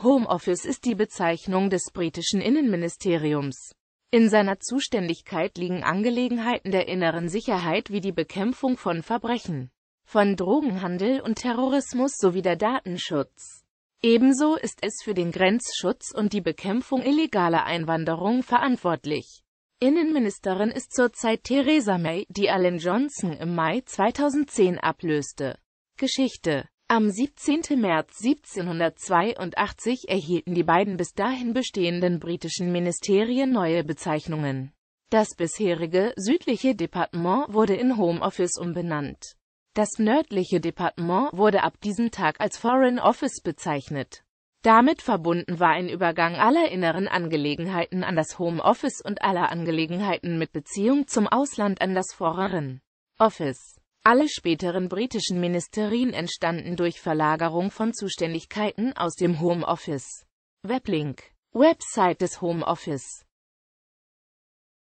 Homeoffice ist die Bezeichnung des britischen Innenministeriums. In seiner Zuständigkeit liegen Angelegenheiten der inneren Sicherheit wie die Bekämpfung von Verbrechen, von Drogenhandel und Terrorismus sowie der Datenschutz. Ebenso ist es für den Grenzschutz und die Bekämpfung illegaler Einwanderung verantwortlich. Innenministerin ist zurzeit Theresa May, die Alan Johnson im Mai 2010 ablöste. Geschichte am 17. März 1782 erhielten die beiden bis dahin bestehenden britischen Ministerien neue Bezeichnungen. Das bisherige südliche Departement wurde in Home Office umbenannt. Das nördliche Departement wurde ab diesem Tag als Foreign Office bezeichnet. Damit verbunden war ein Übergang aller inneren Angelegenheiten an das Home Office und aller Angelegenheiten mit Beziehung zum Ausland an das Foreign Office. Alle späteren britischen Ministerien entstanden durch Verlagerung von Zuständigkeiten aus dem Home Office. Weblink Website des Home Office